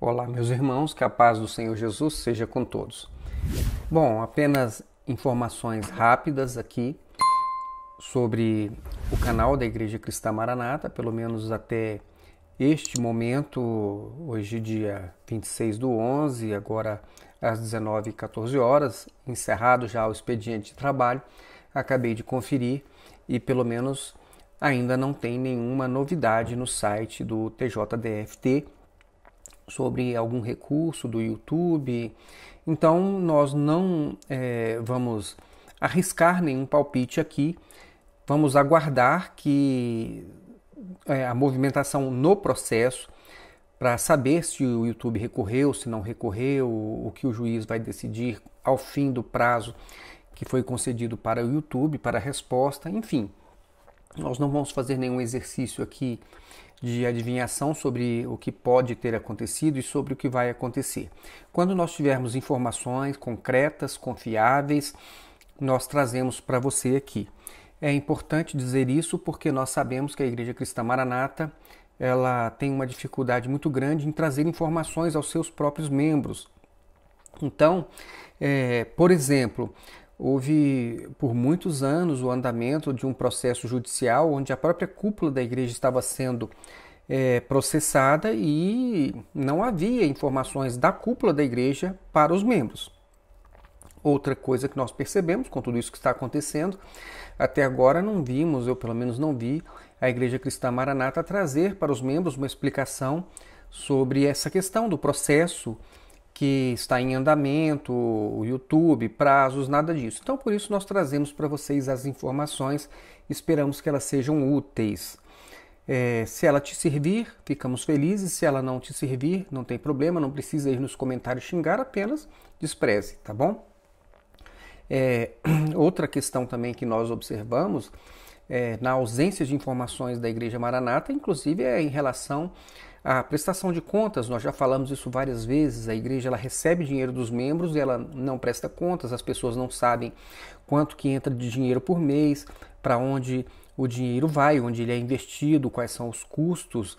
Olá, meus irmãos, que a paz do Senhor Jesus seja com todos. Bom, apenas informações rápidas aqui sobre o canal da Igreja Cristã Maranata, pelo menos até este momento, hoje dia 26 do 11, agora às 19 e 14 horas, encerrado já o expediente de trabalho, acabei de conferir e pelo menos ainda não tem nenhuma novidade no site do TJDFT sobre algum recurso do YouTube. Então nós não é, vamos arriscar nenhum palpite aqui. Vamos aguardar que é, a movimentação no processo para saber se o YouTube recorreu, se não recorreu, o que o juiz vai decidir ao fim do prazo que foi concedido para o YouTube, para a resposta, enfim. Nós não vamos fazer nenhum exercício aqui de adivinhação sobre o que pode ter acontecido e sobre o que vai acontecer. Quando nós tivermos informações concretas, confiáveis, nós trazemos para você aqui. É importante dizer isso porque nós sabemos que a Igreja Cristã Maranata ela tem uma dificuldade muito grande em trazer informações aos seus próprios membros. Então, é, por exemplo, houve por muitos anos o andamento de um processo judicial onde a própria cúpula da igreja estava sendo é, processada e não havia informações da cúpula da igreja para os membros. Outra coisa que nós percebemos com tudo isso que está acontecendo, até agora não vimos, eu pelo menos não vi, a Igreja Cristã Maranata trazer para os membros uma explicação sobre essa questão do processo que está em andamento, o YouTube, prazos, nada disso. Então, por isso, nós trazemos para vocês as informações, esperamos que elas sejam úteis. É, se ela te servir, ficamos felizes. Se ela não te servir, não tem problema, não precisa ir nos comentários xingar, apenas despreze, tá bom? É, outra questão também que nós observamos é, na ausência de informações da Igreja Maranata, inclusive é em relação à prestação de contas. Nós já falamos isso várias vezes. A Igreja ela recebe dinheiro dos membros e ela não presta contas. As pessoas não sabem quanto que entra de dinheiro por mês, para onde o dinheiro vai, onde ele é investido, quais são os custos,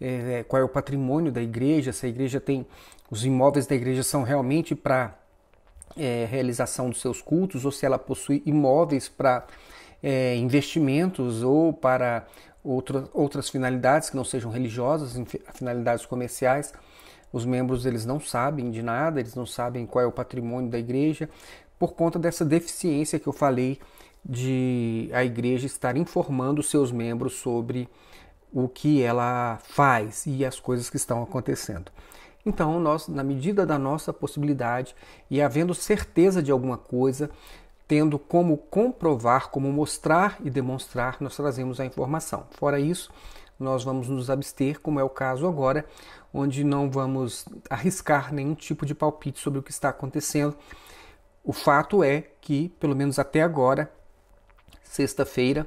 é, qual é o patrimônio da igreja, se a igreja tem os imóveis da igreja são realmente para é, realização dos seus cultos ou se ela possui imóveis para é, investimentos ou para outra, outras finalidades que não sejam religiosas, finalidades comerciais. Os membros eles não sabem de nada, eles não sabem qual é o patrimônio da igreja, por conta dessa deficiência que eu falei de a igreja estar informando seus membros sobre o que ela faz e as coisas que estão acontecendo. Então, nós, na medida da nossa possibilidade e havendo certeza de alguma coisa, tendo como comprovar, como mostrar e demonstrar, nós trazemos a informação. Fora isso, nós vamos nos abster, como é o caso agora, onde não vamos arriscar nenhum tipo de palpite sobre o que está acontecendo. O fato é que, pelo menos até agora, sexta-feira,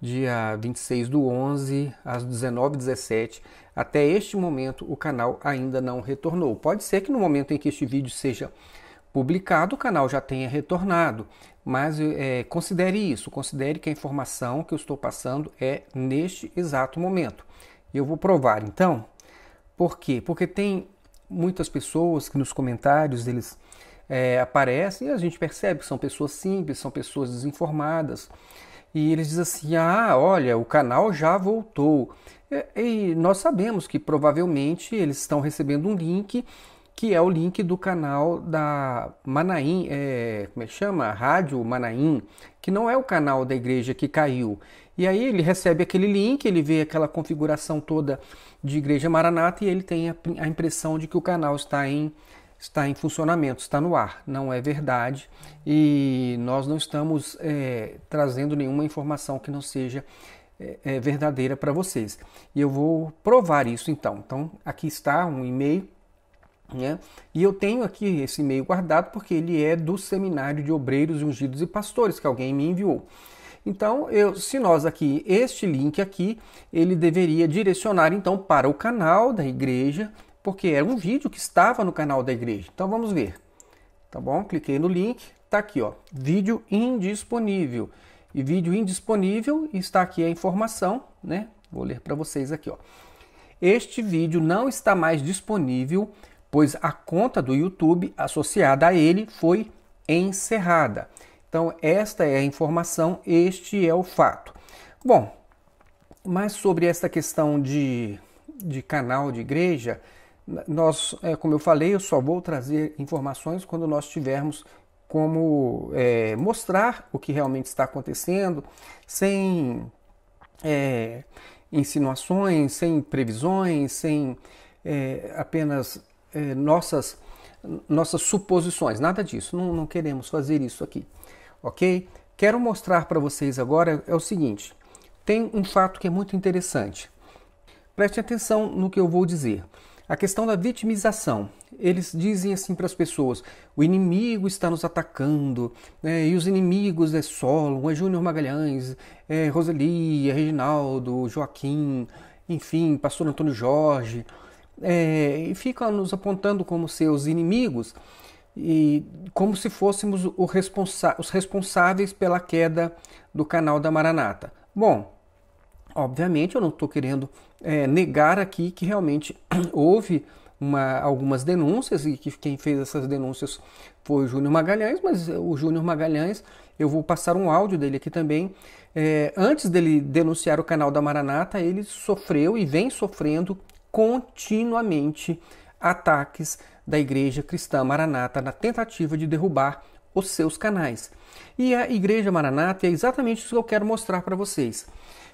dia 26 do 11, às 19h17, até este momento, o canal ainda não retornou. Pode ser que no momento em que este vídeo seja publicado, o canal já tenha retornado, mas é, considere isso, considere que a informação que eu estou passando é neste exato momento. Eu vou provar então, por quê? Porque tem muitas pessoas que nos comentários eles é, aparecem e a gente percebe que são pessoas simples, são pessoas desinformadas e eles dizem assim: ah, olha, o canal já voltou. E, e nós sabemos que provavelmente eles estão recebendo um link que é o link do canal da Manaim, é, como é que chama? Rádio Manaim, que não é o canal da igreja que caiu. E aí ele recebe aquele link, ele vê aquela configuração toda de Igreja Maranata e ele tem a, a impressão de que o canal está em está em funcionamento, está no ar. Não é verdade e nós não estamos é, trazendo nenhuma informação que não seja é, é, verdadeira para vocês. E eu vou provar isso então. Então, aqui está um e-mail. Né? E eu tenho aqui esse e-mail guardado porque ele é do Seminário de Obreiros, Ungidos e Pastores que alguém me enviou. Então, eu, se nós aqui, este link aqui, ele deveria direcionar então para o canal da igreja porque era um vídeo que estava no canal da igreja. Então vamos ver. Tá bom? Cliquei no link, tá aqui, ó, vídeo indisponível. E vídeo indisponível está aqui a informação, né? Vou ler para vocês aqui, ó. Este vídeo não está mais disponível, pois a conta do YouTube associada a ele foi encerrada. Então, esta é a informação, este é o fato. Bom, mas sobre esta questão de, de canal de igreja, nós, é, como eu falei, eu só vou trazer informações quando nós tivermos como é, mostrar o que realmente está acontecendo, sem é, insinuações, sem previsões, sem é, apenas é, nossas, nossas suposições, nada disso, não, não queremos fazer isso aqui, ok? Quero mostrar para vocês agora é o seguinte: tem um fato que é muito interessante. Preste atenção no que eu vou dizer. A questão da vitimização. Eles dizem assim para as pessoas: o inimigo está nos atacando, né? e os inimigos é Solon, é Júnior Magalhães, é Roseli, é Reginaldo, Joaquim, enfim, pastor Antônio Jorge, é, e ficam nos apontando como seus inimigos, e como se fôssemos responsa os responsáveis pela queda do canal da Maranata. Bom, Obviamente, eu não estou querendo é, negar aqui que realmente houve uma, algumas denúncias e que quem fez essas denúncias foi o Júnior Magalhães, mas eh, o Júnior Magalhães, eu vou passar um áudio dele aqui também. É, antes dele denunciar o canal da Maranata, ele sofreu e vem sofrendo continuamente ataques da Igreja Cristã Maranata na tentativa de derrubar os seus canais. E a Igreja Maranata é exatamente isso que eu quero mostrar para vocês.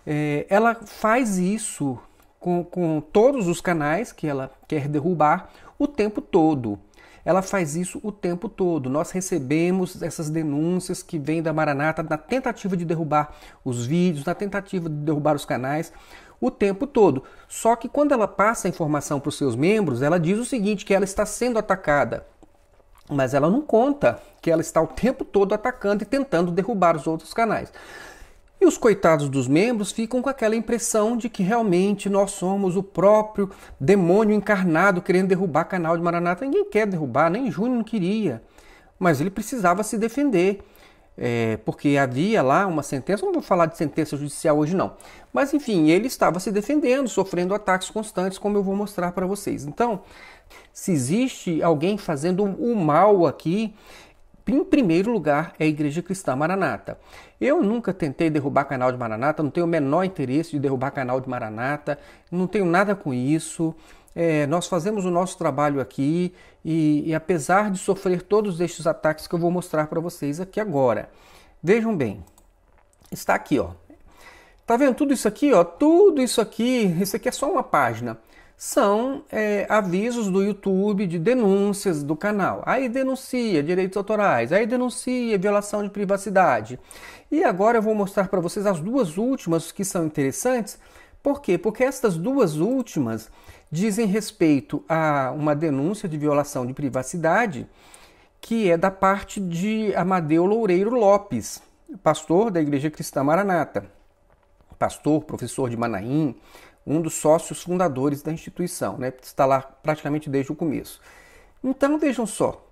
É, ela faz isso com, com todos os canais que ela quer derrubar o tempo todo. Ela faz isso o tempo todo. Nós recebemos essas denúncias que vêm da Maranata na tentativa de derrubar os vídeos, na tentativa de derrubar os canais o tempo todo. Só que quando ela passa a informação para os seus membros, ela diz o seguinte: que ela está sendo atacada. Mas ela não conta que ela está o tempo todo atacando e tentando derrubar os outros canais. E os coitados dos membros ficam com aquela impressão de que realmente nós somos o próprio demônio encarnado querendo derrubar canal de Maranata. Ninguém quer derrubar, nem Júnior não queria. Mas ele precisava se defender, é, porque havia lá uma sentença, não vou falar de sentença judicial hoje não, mas enfim, ele estava se defendendo, sofrendo ataques constantes, como eu vou mostrar para vocês. Então, se existe alguém fazendo o mal aqui, em primeiro lugar, é a Igreja Cristã Maranata. Eu nunca tentei derrubar canal de Maranata, não tenho o menor interesse de derrubar canal de Maranata, não tenho nada com isso. É, nós fazemos o nosso trabalho aqui e, e apesar de sofrer todos estes ataques que eu vou mostrar para vocês aqui agora, vejam bem, está aqui, ó. Tá vendo tudo isso aqui, ó? Tudo isso aqui, isso aqui é só uma página são é, avisos do YouTube de denúncias do canal. Aí denuncia direitos autorais, aí denuncia violação de privacidade. E agora eu vou mostrar para vocês as duas últimas que são interessantes. Por quê? Porque estas duas últimas dizem respeito a uma denúncia de violação de privacidade que é da parte de Amadeu Loureiro Lopes, pastor da Igreja Cristã Maranata. Pastor, professor de Manaim, um dos sócios fundadores da instituição, né? está lá praticamente desde o começo. Então vejam só,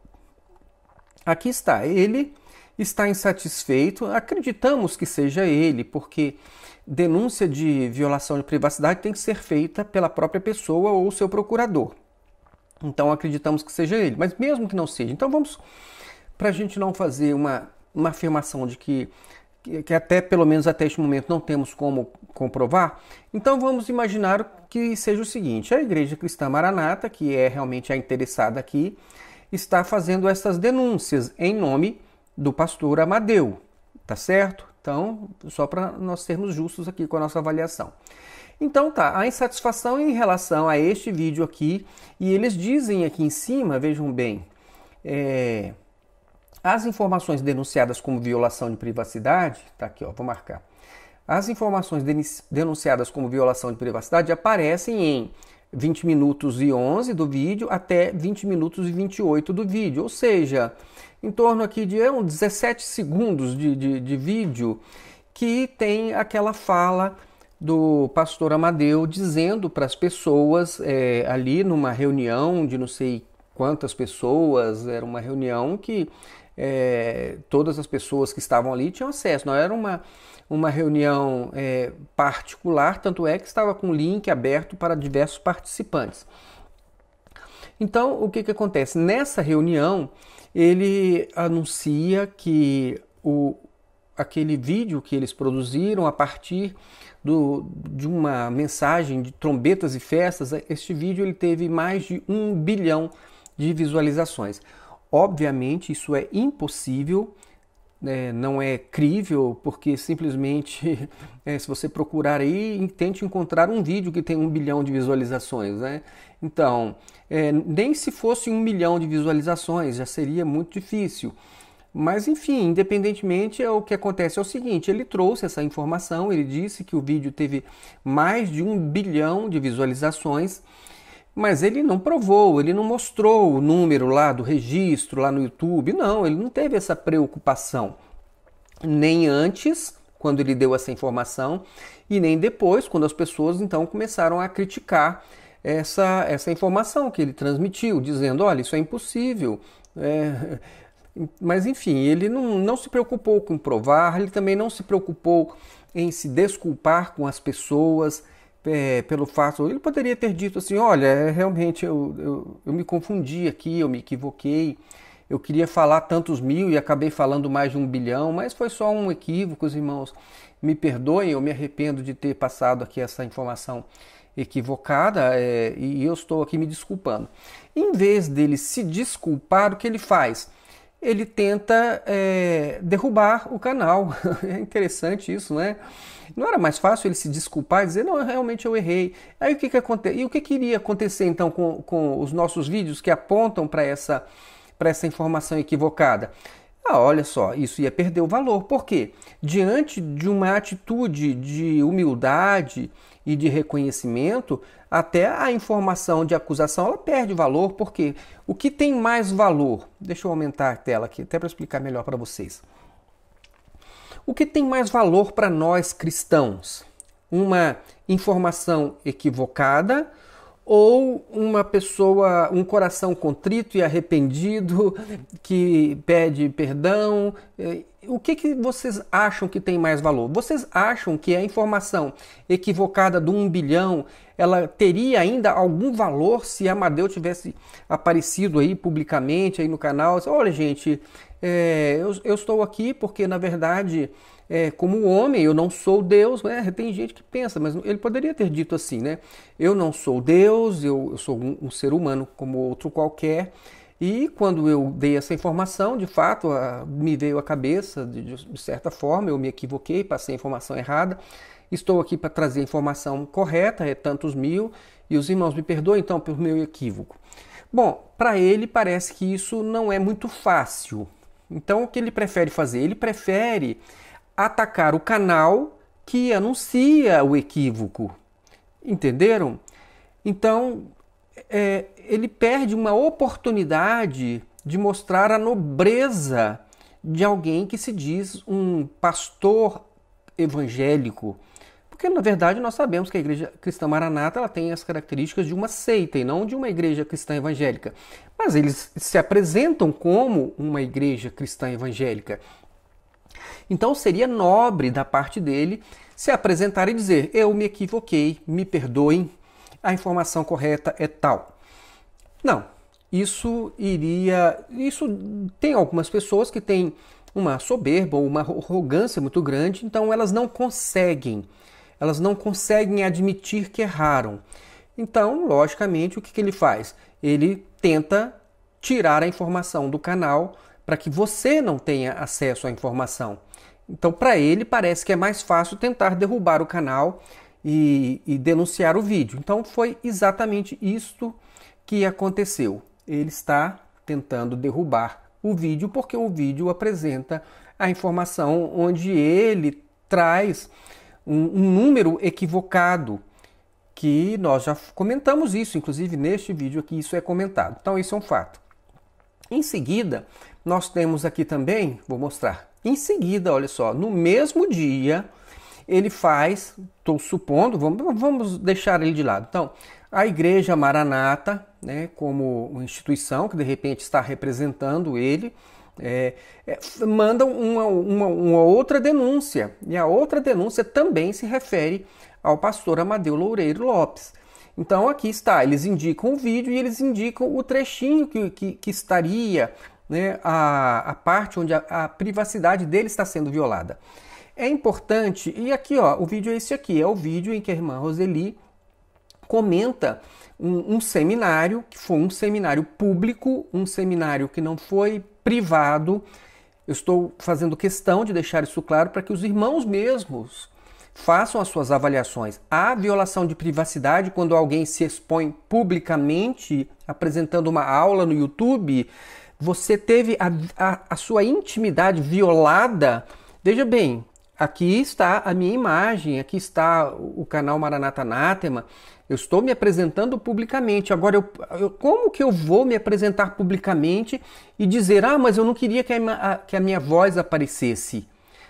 aqui está, ele está insatisfeito, acreditamos que seja ele, porque denúncia de violação de privacidade tem que ser feita pela própria pessoa ou seu procurador. Então acreditamos que seja ele, mas mesmo que não seja, então vamos, para a gente não fazer uma, uma afirmação de que que, até pelo menos até este momento não temos como comprovar. Então vamos imaginar que seja o seguinte: a Igreja Cristã Maranata, que é realmente a interessada aqui, está fazendo essas denúncias em nome do pastor Amadeu, tá certo? Então, só para nós sermos justos aqui com a nossa avaliação. Então tá, a insatisfação em relação a este vídeo aqui, e eles dizem aqui em cima, vejam bem, é, as informações denunciadas como violação de privacidade, tá aqui, ó, vou marcar. As informações denunciadas como violação de privacidade aparecem em 20 minutos e 11 do vídeo até 20 minutos e 28 do vídeo, ou seja, em torno aqui de é, 17 segundos de, de, de vídeo que tem aquela fala do pastor Amadeu dizendo para as pessoas é, ali numa reunião de não sei quantas pessoas, era uma reunião que é, todas as pessoas que estavam ali tinham acesso. Não era uma, uma reunião é, particular, tanto é que estava com link aberto para diversos participantes. Então, o que, que acontece? Nessa reunião, ele anuncia que o, aquele vídeo que eles produziram a partir do, de uma mensagem de trombetas e festas, este vídeo ele teve mais de um bilhão de visualizações. Obviamente, isso é impossível, né? não é crível, porque simplesmente, é, se você procurar aí, tente encontrar um vídeo que tem um bilhão de visualizações. Né? Então, é, nem se fosse um milhão de visualizações, já seria muito difícil. Mas enfim, independentemente, é o que acontece é o seguinte: ele trouxe essa informação, ele disse que o vídeo teve mais de um bilhão de visualizações mas ele não provou, ele não mostrou o número lá do registro lá no YouTube, não, ele não teve essa preocupação. Nem antes, quando ele deu essa informação, e nem depois, quando as pessoas então começaram a criticar essa, essa informação que ele transmitiu, dizendo: olha, isso é impossível. É... Mas enfim, ele não, não se preocupou com provar, ele também não se preocupou em se desculpar com as pessoas, é, pelo fato, ele poderia ter dito assim: olha, é, realmente eu, eu, eu me confundi aqui, eu me equivoquei, eu queria falar tantos mil e acabei falando mais de um bilhão, mas foi só um equívoco, os irmãos. Me perdoem, eu me arrependo de ter passado aqui essa informação equivocada é, e eu estou aqui me desculpando. Em vez dele se desculpar, o que ele faz? ele tenta é, derrubar o canal. é interessante isso, né? Não era mais fácil ele se desculpar e dizer, não, realmente eu errei. Aí o que, que aconteceu? E o que, que iria acontecer então com, com os nossos vídeos que apontam para essa, essa informação equivocada? Ah, olha só, isso ia perder o valor. Por quê? Diante de uma atitude de humildade, e de reconhecimento, até a informação de acusação ela perde valor, porque o que tem mais valor? Deixa eu aumentar a tela aqui, até para explicar melhor para vocês. O que tem mais valor para nós cristãos? Uma informação equivocada ou uma pessoa, um coração contrito e arrependido que pede perdão? É, o que, que vocês acham que tem mais valor? Vocês acham que a informação equivocada do um bilhão ela teria ainda algum valor se Amadeu tivesse aparecido aí publicamente aí no canal. Olha, gente, é, eu, eu, estou aqui porque, na verdade, é, como homem, eu não sou Deus. Né? Tem gente que pensa, mas ele poderia ter dito assim, né? Eu não sou Deus, eu, eu sou um, um ser humano como outro qualquer. E quando eu dei essa informação, de fato, a, me veio à cabeça, de, de, certa forma, eu me equivoquei, passei a informação errada. Estou aqui para trazer a informação correta, é tantos mil, e os irmãos me perdoem então pelo meu equívoco. Bom, para ele parece que isso não é muito fácil. Então o que ele prefere fazer? Ele prefere atacar o canal que anuncia o equívoco. Entenderam? Então é, ele perde uma oportunidade de mostrar a nobreza de alguém que se diz um pastor evangélico, porque, na verdade, nós sabemos que a igreja cristã maranata ela tem as características de uma seita e não de uma igreja cristã evangélica. Mas eles se apresentam como uma igreja cristã evangélica. Então seria nobre da parte dele se apresentar e dizer: eu me equivoquei, me perdoem, a informação correta é tal. Não, isso iria. Isso tem algumas pessoas que têm uma soberba ou uma arrogância muito grande, então elas não conseguem elas não conseguem admitir que erraram. Então, logicamente, o que, que ele faz? Ele tenta tirar a informação do canal para que você não tenha acesso à informação. Então, para ele, parece que é mais fácil tentar derrubar o canal e, e, denunciar o vídeo. Então, foi exatamente isto que aconteceu. Ele está tentando derrubar o vídeo porque o vídeo apresenta a informação onde ele traz um, um número equivocado que nós já comentamos isso, inclusive neste vídeo aqui isso é comentado. Então isso é um fato. Em seguida, nós temos aqui também, vou mostrar. Em seguida, olha só, no mesmo dia ele faz, estou supondo, vamos, vamos deixar ele de lado. Então, a Igreja Maranata, né, como instituição que de repente está representando ele, é, é, mandam uma, uma, uma, outra denúncia. E a outra denúncia também se refere ao pastor Amadeu Loureiro Lopes. Então aqui está, eles indicam o vídeo e eles indicam o trechinho que, que, que estaria né, a, a parte onde a, a privacidade dele está sendo violada. É importante, e aqui ó, o vídeo é esse aqui, é o vídeo em que a irmã Roseli comenta um, um, seminário, que foi um seminário público, um seminário que não foi privado. Eu estou fazendo questão de deixar isso claro para que os irmãos mesmos façam as suas avaliações. Há violação de privacidade quando alguém se expõe publicamente apresentando uma aula no YouTube? Você teve a, a, a sua intimidade violada? Veja bem, aqui está a minha imagem, aqui está o canal Maranata Anátema. Eu estou me apresentando publicamente. Agora, eu, eu, como que eu vou me apresentar publicamente e dizer, ah, mas eu não queria que a, que a minha voz aparecesse?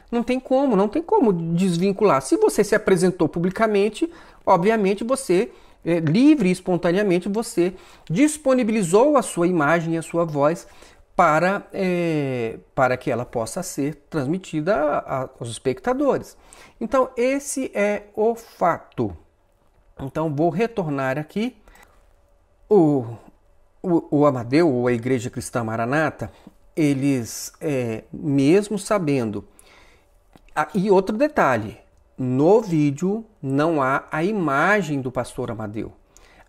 Não tem como, não tem como desvincular. Se você se apresentou publicamente, obviamente você, é, livre e espontaneamente, você disponibilizou a sua imagem e a sua voz para, é, para que ela possa ser transmitida a, a, aos espectadores. Então, esse é o fato. Então vou retornar aqui. O, o, o Amadeu, ou a Igreja Cristã Maranata, eles, é, mesmo sabendo. Ah, e outro detalhe: no vídeo não há a imagem do pastor Amadeu,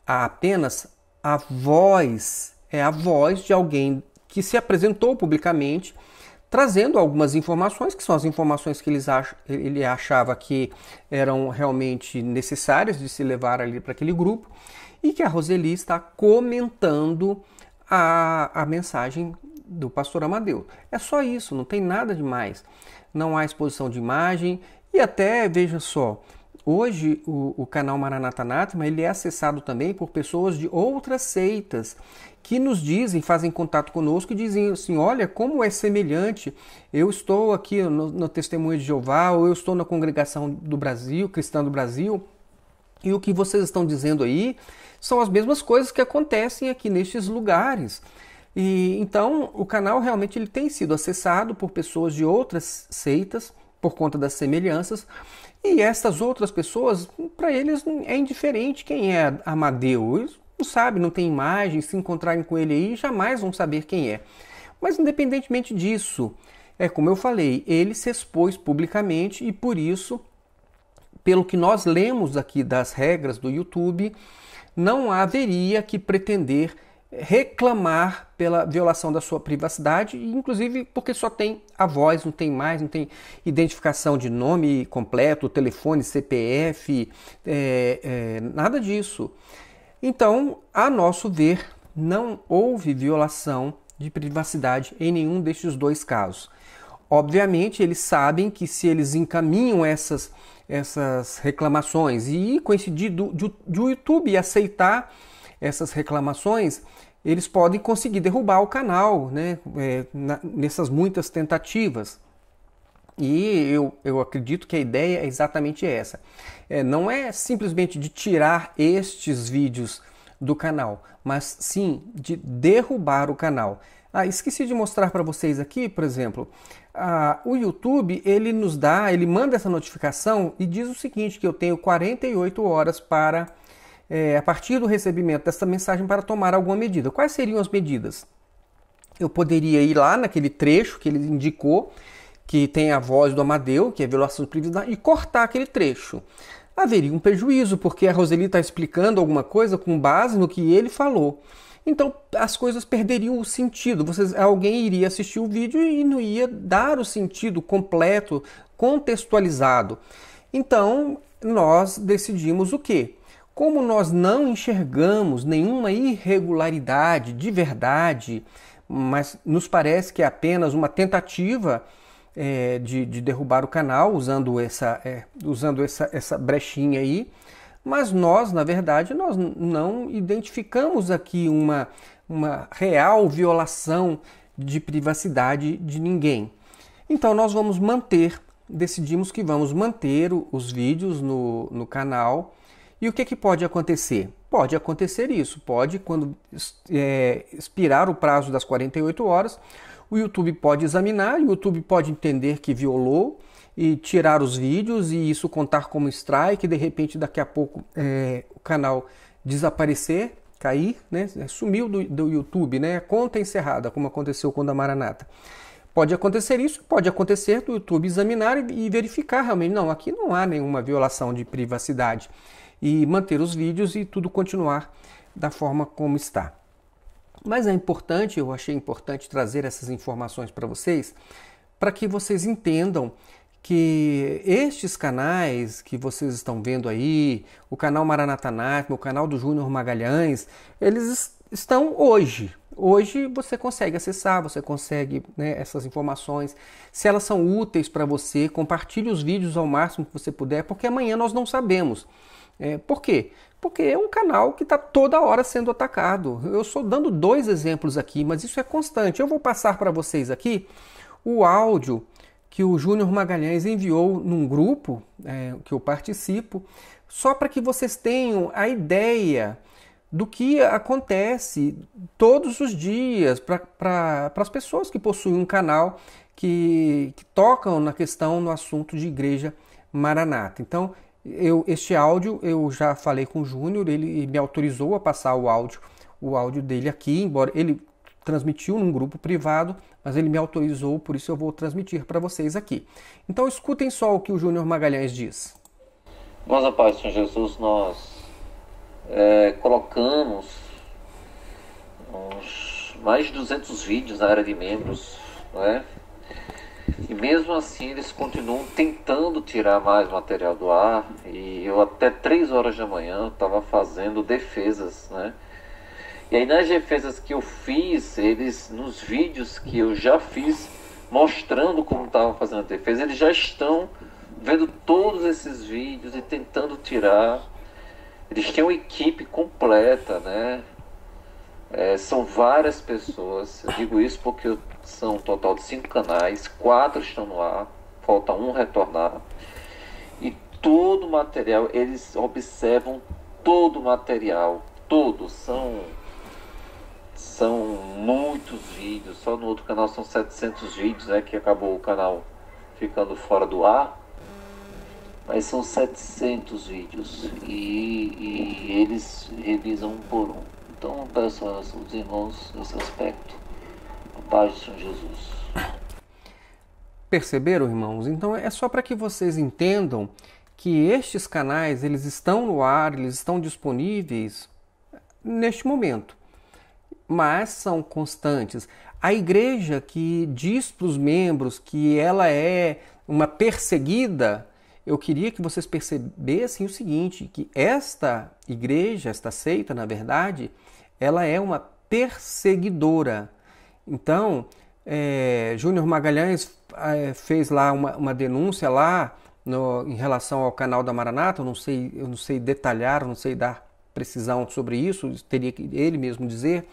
há apenas a voz, é a voz de alguém que se apresentou publicamente trazendo algumas informações, que são as informações que eles ach, ele achava que eram realmente necessárias de se levar ali para aquele grupo, e que a Roseli está comentando a, a mensagem do pastor Amadeu. É só isso, não tem nada demais. Não há exposição de imagem e até, veja só, Hoje, o, o canal Maranatha Natma, ele é acessado também por pessoas de outras seitas que nos dizem, fazem contato conosco e dizem assim: olha, como é semelhante, eu estou aqui no, no Testemunho de Jeová, ou eu estou na congregação do Brasil, cristã do Brasil, e o que vocês estão dizendo aí são as mesmas coisas que acontecem aqui nestes lugares. E então o canal realmente ele tem sido acessado por pessoas de outras seitas por conta das semelhanças. E estas outras pessoas, para eles é indiferente quem é Amadeus não sabe, não tem imagem, se encontrarem com ele aí, jamais vão saber quem é. Mas independentemente disso, é como eu falei, ele se expôs publicamente e por isso, pelo que nós lemos aqui das regras do YouTube, não haveria que pretender reclamar pela violação da sua privacidade, inclusive porque só tem a voz, não tem mais, não tem identificação de nome completo, telefone, CPF, é, é, nada disso. Então, a nosso ver, não houve violação de privacidade em nenhum destes dois casos. Obviamente, eles sabem que se eles encaminham essas, essas reclamações e coincidir do, do, do YouTube aceitar essas reclamações, eles podem conseguir derrubar o canal né, é, na, nessas muitas tentativas. E eu, eu acredito que a ideia é exatamente essa. É, não é simplesmente de tirar estes vídeos do canal, mas sim de derrubar o canal. Ah, esqueci de mostrar para vocês aqui, por exemplo, ah, o YouTube ele nos dá, ele manda essa notificação e diz o seguinte que eu tenho 48 horas para é, a partir do recebimento dessa mensagem para tomar alguma medida. Quais seriam as medidas? Eu poderia ir lá naquele trecho que ele indicou que tem a voz do Amadeu, que é violação de privacidade, e cortar aquele trecho. Haveria um prejuízo, porque a Roseli está explicando alguma coisa com base no que ele falou. Então as coisas perderiam o sentido. Vocês, alguém iria assistir o vídeo e não ia dar o sentido completo, contextualizado. Então nós decidimos o quê? Como nós não enxergamos nenhuma irregularidade de verdade, mas nos parece que é apenas uma tentativa é, de, de, derrubar o canal usando essa, é, usando essa, essa brechinha aí, mas nós, na verdade, nós não identificamos aqui uma, uma real violação de privacidade de ninguém. Então nós vamos manter, decidimos que vamos manter os vídeos no, no canal. E o que, é que pode acontecer? Pode acontecer isso, pode, quando é, expirar o prazo das 48 horas, o YouTube pode examinar, o YouTube pode entender que violou e tirar os vídeos e isso contar como strike, de repente daqui a pouco é, o canal desaparecer, cair, né? É, sumiu do, do YouTube, né? É conta encerrada, como aconteceu com o da Maranata. Pode acontecer isso, pode acontecer do YouTube examinar e verificar realmente, não, aqui não há nenhuma violação de privacidade e manter os vídeos e tudo continuar da forma como está. Mas é importante, eu achei importante trazer essas informações para vocês, para que vocês entendam que estes canais que vocês estão vendo aí, o canal Maranataná, o canal do Júnior Magalhães, eles estão hoje. Hoje você consegue acessar, você consegue né, essas informações. Se elas são úteis para você, compartilhe os vídeos ao máximo que você puder, porque amanhã nós não sabemos. É, por quê? Porque é um canal que está toda hora sendo atacado. Eu estou dando dois exemplos aqui, mas isso é constante. Eu vou passar para vocês aqui o áudio que o Júnior Magalhães enviou num grupo é, que eu participo, só para que vocês tenham a ideia do que acontece todos os dias para as pessoas que possuem um canal que, que tocam na questão, no assunto de igreja maranata. Então, eu, este áudio eu já falei com o Júnior, ele me autorizou a passar o áudio, o áudio dele aqui, embora ele transmitiu num grupo privado, mas ele me autorizou, por isso eu vou transmitir para vocês aqui. Então escutem só o que o Júnior Magalhães diz. Nós, a paz Senhor Jesus, nós é, colocamos uns mais de 200 vídeos na área de membros, não é? E mesmo assim eles continuam tentando tirar mais material do ar. E eu até 3 horas da manhã estava fazendo defesas, né? E aí nas defesas que eu fiz, eles nos vídeos que eu já fiz mostrando como estava fazendo a defesa, eles já estão vendo todos esses vídeos e tentando tirar. Eles têm uma equipe completa, né? É, são várias pessoas. Eu digo isso porque eu são um total de cinco canais, quatro estão no ar, falta um retornar. E todo o material, eles observam todo o material, todo, são são muitos vídeos, só no outro canal são 700 vídeos, né, que acabou o canal ficando fora do ar. Mas são 700 vídeos e, e eles revisam um por um. Então eu peço aos irmãos nesse aspecto paz de Senhor Jesus. Perceberam, irmãos? Então é só para que vocês entendam que estes canais eles estão no ar, eles estão disponíveis neste momento, mas são constantes. A igreja que diz para os membros que ela é uma perseguida, eu queria que vocês percebessem o seguinte, que esta igreja, esta seita, na verdade, ela é uma perseguidora. Então, é, Júnior Magalhães é, fez lá uma, uma denúncia lá no, em relação ao canal da Maranata, eu não sei, eu não sei detalhar, eu não sei dar precisão sobre isso, teria que ele mesmo dizer,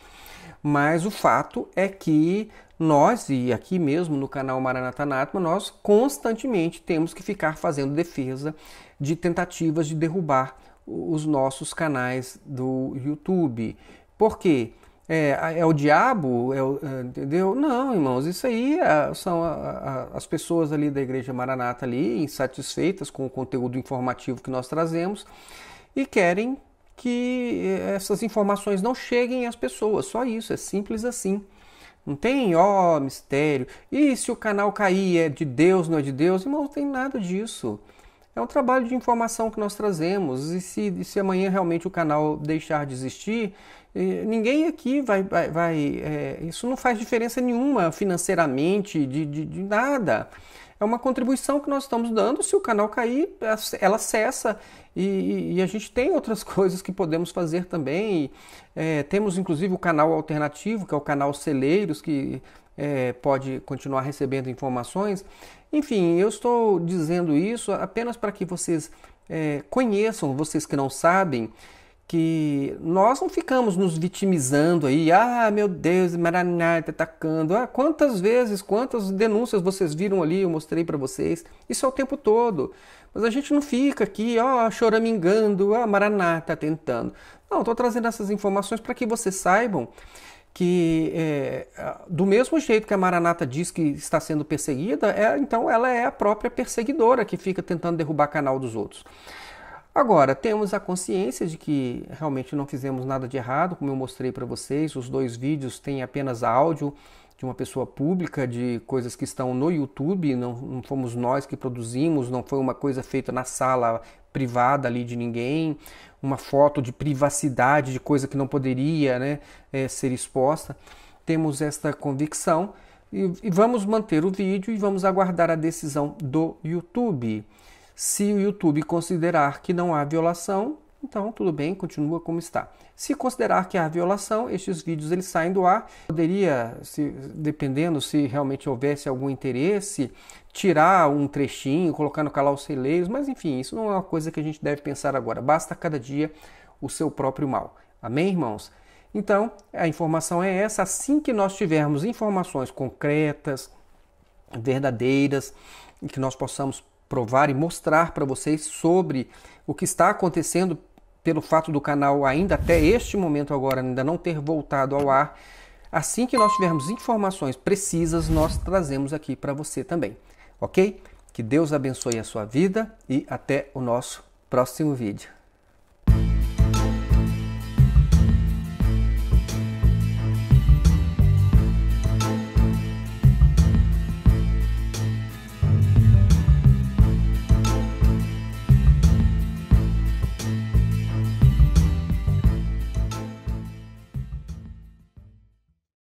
mas o fato é que nós, e aqui mesmo no canal Maranata Anatma, nós constantemente temos que ficar fazendo defesa de tentativas de derrubar os nossos canais do YouTube. Por quê? é, é o diabo, é o, é, entendeu? Não, irmãos, isso aí é, são a, a, as pessoas ali da Igreja Maranata ali, insatisfeitas com o conteúdo informativo que nós trazemos e querem que é, essas informações não cheguem às pessoas. Só isso, é simples assim. Não tem, ó, oh, mistério. E se o canal cair, é de Deus, não é de Deus? Irmão, não tem nada disso. É um trabalho de informação que nós trazemos. E se, se amanhã realmente o canal deixar de existir, Ninguém aqui vai. vai, vai é, isso não faz diferença nenhuma financeiramente, de, de, de, nada. É uma contribuição que nós estamos dando. Se o canal cair, ela cessa. E, e a gente tem outras coisas que podemos fazer também. É, temos inclusive o canal alternativo, que é o canal Celeiros, que é, pode continuar recebendo informações. Enfim, eu estou dizendo isso apenas para que vocês é, conheçam, vocês que não sabem que nós não ficamos nos vitimizando aí, ah, meu Deus, Maraná está atacando, ah, quantas vezes, quantas denúncias vocês viram ali, eu mostrei para vocês, isso é o tempo todo. Mas a gente não fica aqui, ó, oh, choramingando, ah, Maraná está tentando. Não, estou trazendo essas informações para que vocês saibam que é, do mesmo jeito que a Maranata diz que está sendo perseguida, é, então ela é a própria perseguidora que fica tentando derrubar canal dos outros. Agora, temos a consciência de que realmente não fizemos nada de errado, como eu mostrei para vocês, os dois vídeos têm apenas áudio de uma pessoa pública, de coisas que estão no YouTube, não, não fomos nós que produzimos, não foi uma coisa feita na sala privada ali de ninguém, uma foto de privacidade, de coisa que não poderia né, é, ser exposta. Temos esta convicção e, e vamos manter o vídeo e vamos aguardar a decisão do YouTube. Se o YouTube considerar que não há violação, então tudo bem, continua como está. Se considerar que há violação, estes vídeos eles saem do ar. Poderia, se, dependendo se realmente houvesse algum interesse, tirar um trechinho, colocar no canal Celeiros, mas enfim, isso não é uma coisa que a gente deve pensar agora. Basta cada dia o seu próprio mal. Amém, irmãos? Então, a informação é essa. Assim que nós tivermos informações concretas, verdadeiras, e que nós possamos provar e mostrar para vocês sobre o que está acontecendo pelo fato do canal ainda até este momento agora ainda não ter voltado ao ar. Assim que nós tivermos informações precisas, nós trazemos aqui para você também, ok? Que Deus abençoe a sua vida e até o nosso próximo vídeo.